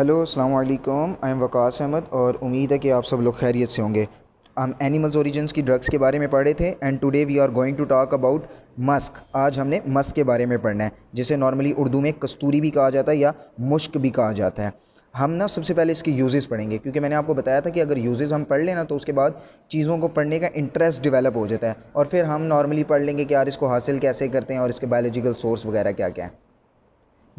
hello अस्सलाम वालेकुम I am Waqas Ahmad और उम्मीद है कि आप सब लोग खैरियत से होंगे हम एनिमल्स ओरिजिन्स की ड्रग्स के बारे में पढ़े थे and today we are going to talk about Musk आज हमने मस्क के बारे में पढ़ना है जिसे नॉर्मली उर्दू में कस्तूरी भी कहा जाता है या मुश्क भी कहा जाता है हम ना सबसे पहले इसके यूजेस पढ़ेंगे क्योंकि मैंने आपको बताया था कि अगर यूजेस हम पढ़ लेना तो उसके बाद चीज़ों को पढ़ने का इंटरेस्ट डेवलप हो जाता है और फिर हम नॉर्मली पढ़ लेंगे कि यार इसको हासिल कैसे करते हैं और इसके बायोलॉजिकल सोर्स वगैरह क्या क्या है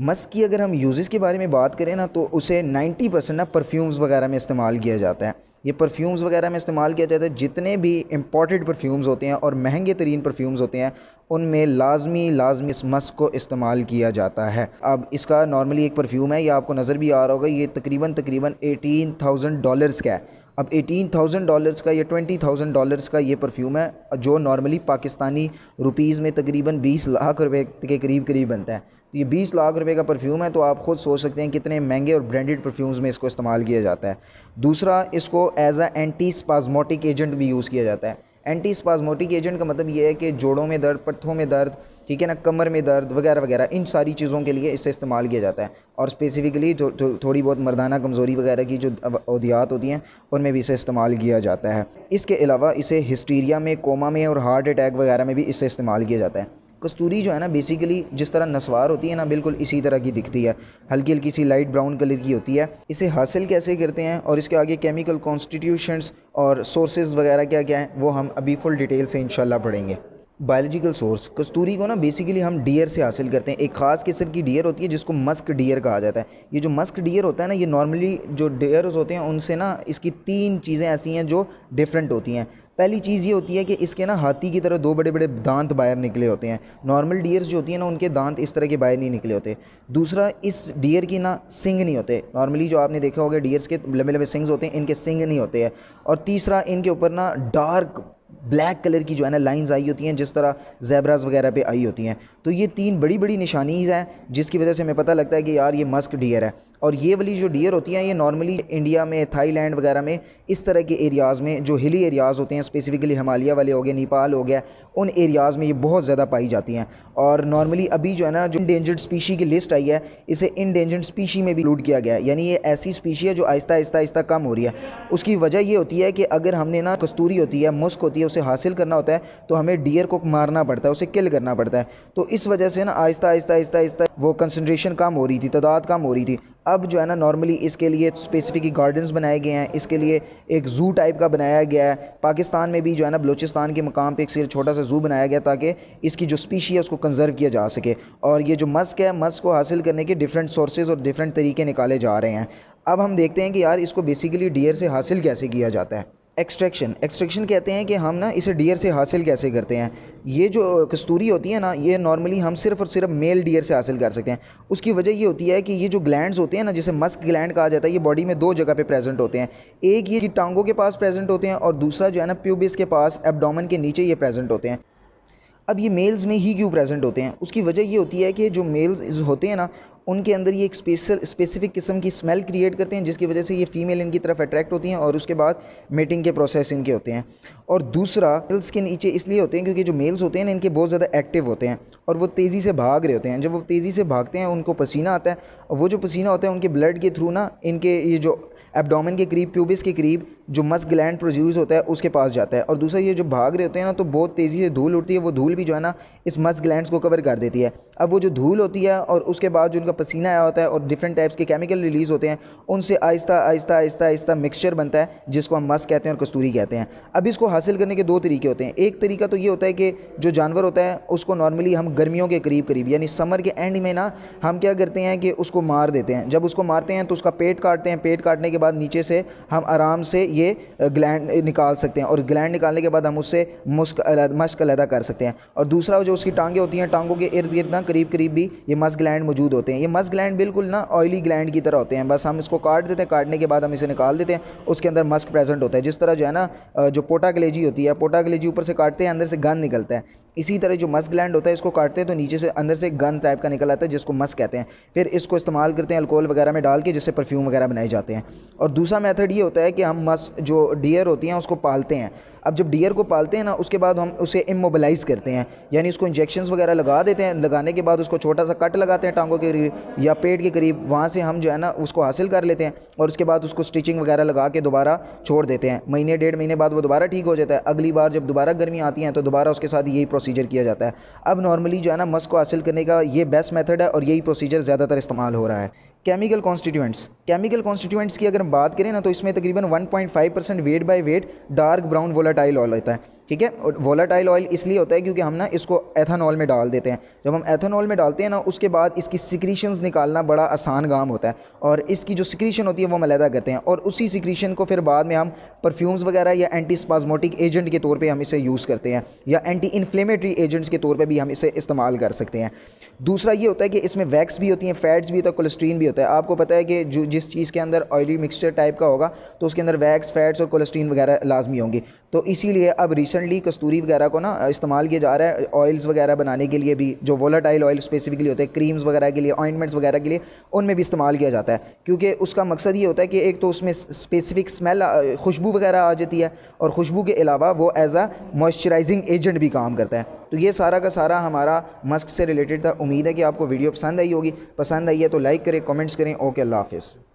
मस्क की अगर हम यूज़ के बारे में बात करें ना तो उसे नाइन्टी परसेंट ना परफ्यूम्स वगैरह में इस्तेमाल किया जाता है ये परफ्यूम्स वगैरह में इस्तेमाल किया जाता है जितने भी इम्पोर्टेड परफ्यूम्स होते हैं और महंगे तरीन परफ्यूम्स होते हैं उनमें लाजमी लाजमी इस मस्क को इस्तेमाल किया जाता है अब इसका नॉर्मली एक परफ्यूम है यह आपको नज़र भी आ रहा होगा ये तकरीबन तकरीबन एटीन थाउजेंड डॉलर्स का है अब एटीन थाउजेंड डॉलर्स का या ट्वेंटी थाउजेंड डॉलर्स का ये परफ्यूम है जो नॉर्मली पाकिस्तानी रुपीज़ में तकरीबन बीस लाख रुपए के करीब करीब बनता है तो ये बीस लाख रुपए का परफ्यूम है तो आप ख़ुद सोच सकते हैं कितने महंगे और ब्रांडेड परफ्यूम्स में इसको इस्तेमाल किया जाता है दूसरा इसको as a anti spasmodic agent भी यूज़ किया जाता है एंटी स्पाजमोटिक एजेंट का मतलब ये है कि जोड़ों में दर्द पट्ठों में दर्द ठीक है ना कमर में दर्द वगैरह वगैरह इन सारी चीज़ों के लिए इसे इस्तेमाल किया जाता है और स्पेसिफ़िकली जो थो, थोड़ी बहुत मर्दाना कमज़ोरी वगैरह की जो अदियात होती हैं उनमें भी इसे इस्तेमाल किया जाता है इसके अलावा इसे हिस्टीरिया में कोमा में और हार्ट अटैक वगैरह में भी इसे इस्तेमाल किया जाता है कस्तूरी जो है ना बेसिकली जिस तरह नसवार होती है ना बिल्कुल इसी तरह की दिखती है हल्की हल्की सी लाइट ब्राउन कलर की होती है इसे हासिल कैसे करते हैं और इसके आगे केमिकल कॉन्स्टिट्यूशनस और सोर्सेज वगैरह क्या क्या हैं वो हम अभी फुल डिटेल से इंशाल्लाह पढ़ेंगे बायोलॉजिकल सोर्स कस्तूरी को ना बेसिकली हम डियर से हासिल करते हैं एक ख़ास किस्म की डियर होती है जिसको मस्क डियर कहा जाता है ये जो मस्क डियर होता है ना ये नॉर्मली जो डियर्स होते हैं उनसे ना इसकी तीन चीज़ें ऐसी हैं जो डिफरेंट होती हैं पहली चीज़ ये होती है कि इसके ना हाथी की तरह दो बड़े बड़े दांत बाहर निकले होते हैं नॉर्मल डियर्स जो होती है ना उनके दांत इस तरह के बाहर नहीं निकले होते दूसरा इस डियर की ना सिंग नहीं होते नॉर्मली जो आपने देखा होगा डियर्स के लंबे लंबे सिंग्स होते हैं इनके सिंग नहीं होते हैं और तीसरा इनके ऊपर ना डार्क ब्लैक कलर की जो है ना लाइंस आई होती हैं जिस तरह जैबराज वगैरह पे आई होती हैं तो ये तीन बड़ी बड़ी निशानीज़ हैं जिसकी वजह से हमें पता लगता है कि यार ये मस्क डियर है और ये वाली जो डियर होती हैं ये नॉर्मली इंडिया में थाईलैंड वगैरह में इस तरह के एरियाज़ में जो हिली एरियाज़ होते हैं स्पेसिफ़िकली हिमालय वाले हो गए नेपाल हो गया उन एरियाज़ में ये बहुत ज़्यादा पाई जाती हैं और नॉर्मली अभी जो है ना जो इंडेंजर्ड स्पीशी की लिस्ट आई है इसे इंडेंजर्ड स्पीशी में भी लूट किया गया है यानी ये ऐसी स्पीशी है जो आहिस्ता आहिस्ता आहिस्ता कम हो रही है उसकी वजह ये होती है कि अगर हमने ना कस्तूरी होती है मुस्क होती है उसे हासिल करना होता है तो हमें डियर को मारना पड़ता है उसे किल करना पड़ता है तो इस वजह से ना आहिस्ता आहिस्ता आहिस्ता आहिस्ता वो कंसनट्रेशन कम हो रही थी तादाद कम हो रही थी अब जो है ना नॉर्मली इसके लिए स्पेसिफिक गार्डन्स बनाए गए हैं इसके लिए एक ज़ू टाइप का बनाया गया है पाकिस्तान में भी जो है ना बलूचिस्तान के मकाम पे एक छोटा सा ज़ू बनाया गया ताकि इसकी जो स्पीशी है उसको कंजर्व किया जा सके और ये जो मस्क है मस्क को हासिल करने के डिफरेंट सोर्सेज और डिफरेंट तरीके निकाले जा रहे हैं अब हम देखते हैं कि यार इसको बेसिकली डियर से हासिल कैसे किया जाता है एक्सट्रैक्शन एक्सट्रैक्शन कहते हैं कि हम ना इसे डियर से हासिल कैसे करते हैं ये जो कस्तूरी होती है ना ये नॉर्मली हम सिर्फ और सिर्फ मेल डियर से हासिल कर सकते हैं उसकी वजह ये होती है कि ये जो ग्लैंड्स होते हैं ना जिसे मस्क ग्लैंड कहा जाता है ये बॉडी में दो जगह पे प्रेजेंट होते हैं एक ये टांगों के पास प्रेजेंट होते हैं और दूसरा जो है ना प्यूबिस के पास एबडोमन के नीचे ये प्रेजेंट होते हैं अब ये मेल्स में ही क्यों प्रेजेंट होते हैं उसकी वजह ये होती है कि जो मेल्स होते हैं ना उनके अंदर ये एक स्पेशल स्पेसिफिक किस्म की स्मेल क्रिएट करते हैं जिसकी वजह से ये फीमेल इनकी तरफ अट्रैक्ट होती हैं और उसके बाद मेटिंग के प्रोसेस इनके होते हैं और दूसरा मेल्स के नीचे इसलिए होते हैं क्योंकि जो मेल्स होते हैं ना इनके बहुत ज़्यादा एक्टिव होते हैं और वो तेज़ी से भाग रहे होते हैं जब वो तेज़ी से भागते हैं उनको पसीना आता है और वो जो पसीना होता है उनके ब्लड के थ्रू ना इनके ये जो एब्डोमेन के करीब प्यूबिस के करीब जो मस्क ग्लैंड प्रोड्यूस होता है उसके पास जाता है और दूसरा ये जो भाग रहे होते हैं ना तो बहुत तेज़ी से धूल उठती है वो धूल भी जो है ना इस मस्क ग्लैंड को कवर कर देती है अब वो जो धूल होती है और उसके बाद जो उनका पसीना आया होता है और डिफरेंट टाइप्स के केमिकल रिलीज़ होते हैं उनसे आहिस्ता आहिस्ता आहिस्ता आहिस्ता मिक्सचर बनता है जिसको हम मस्क कहते हैं और कस्तूरी कहते हैं अब इसको हासिल करने के दो तरीके होते हैं एक तरीका तो ये होता है कि जो जानवर होता है उसको नॉर्मली हम गर्मियों के करीब करीब यानी समर के एंड में ना हम क्या करते हैं कि उसको मार देते हैं जब उसको मारते हैं तो उसका पेट काटते हैं पेट काटने के बाद नीचे से हम आराम से ये ग्लैंड निकाल सकते हैं और ग्लैंड निकालने के बाद हम उससे मुस्क मश्क अलहदा कर सकते हैं और दूसरा जो उसकी टांगें होती हैं टांगों के इर्द गिर्द ना करीब करीब भी ये मस्क ग्लैंड मौजूद होते हैं ये मस्क ग्लैंड बिल्कुल ना ऑयली ग्लैंड की तरह होते हैं बस हम इसको काट देते हैं काटने के बाद हम इसे निकाल देते हैं उसके अंदर मस्क प्रेजेंट होता है जिस तरह जो है ना जो पोटा कलेजी होती है पोटा कलेजी ऊपर से काटते हैं अंदर से गंद निकलता है इसी तरह जो मस्क ग्लैंड होता है इसको काटते हैं तो नीचे से अंदर से गन टाइप का निकल आता है जिसको मस्क कहते हैं फिर इसको इस्तेमाल करते हैं अल्कोहल वगैरह में डाल के जिससे परफ्यूम वगैरह बनाए जाते हैं और दूसरा मेथड ये होता है कि हम मस्क जो डियर होती हैं उसको पालते हैं अब जब डियर को पालते हैं ना उसके बाद हम उसे इमोबलाइज़ करते हैं यानी उसको इंजेक्शन वगैरह लगा देते हैं लगाने के बाद उसको छोटा सा कट लगाते हैं टांगों के करीब या पेट के करीब वहाँ से हम जो है ना उसको हासिल कर लेते हैं और उसके बाद उसको स्टिचिंग वगैरह लगा के दोबारा छोड़ देते हैं महीने डेढ़ महीने बाद वो दोबारा ठीक हो जाता है अगली बार जब दोबारा गर्मी आती है तो दोबारा उसके साथ यही प्रोसीजर किया जाता है अब नॉर्मली जो है ना मस्क को हासिल करने का ये बेस्ट मेथड है और यही प्रोसीजर ज़्यादातर इस्तेमाल हो रहा है केमिकल कॉन्स्टिट्यूएंट्स केमिकल कॉन्स्टिट्यूएंट्स की अगर हम बात करें ना तो इसमें तकरीबन 1.5 percent weight by weight dark brown volatile oil होता है ठीक है और वोलाटाइल ऑयल इसलिए होता है क्योंकि हम ना इसको एथानॉल में डाल देते हैं जब हम एथानॉल में डालते हैं ना उसके बाद इसकी सिक्रीशंस निकालना बड़ा आसान काम होता है और इसकी जो सिक्रीशन होती है वो मलैदा करते हैं और उसी सिक्रीशन को फिर बाद में हम परफ्यूम्स वगैरह या एंटी स्पाजमोटिक एजेंट के तौर पर हम इसे यूज़ करते हैं या एंटी इन्फ्लेमेटरी एजेंट्स के तौर पर भी हम इसे इस्तेमाल कर सकते हैं दूसरा ये होता है कि इसमें वैक्स भी होती हैं फैट्स भी होता है कोलेस्ट्रीन भी होता है आपको पता है कि जो जिस चीज़ के अंदर ऑयली मिक्सचर टाइप का होगा तो उसके अंदर वैक्स फैट्स और कोलेस्ट्रीन वगैरह लाजमी होंगे तो इसीलिए अब रिसेंटली कस्तूरी वगैरह को ना इस्तेमाल किया जा रहा है ऑयल्स वगैरह बनाने के लिए भी जो वोलाटाइल ऑयल स्पेसिफिकली होते हैं क्रीम्स वगैरह के लिए ऑइंटमेंट्स वगैरह के लिए उनमें भी इस्तेमाल किया जाता है क्योंकि उसका मकसद ये होता है कि एक तो उसमें स्पेसिफिक स्मेल खुशबू वगैरह आ जाती है और खुशबू के अलावा वो एज़ आ मॉइस्चराइजिंग एजेंट भी काम करता है तो ये सारा का सारा हमारा मस्क से रिलेटेड था उम्मीद है कि आपको वीडियो पसंद आई होगी पसंद आई है तो लाइक करें कमेंट्स करें ओके अल्लाह हाफिज़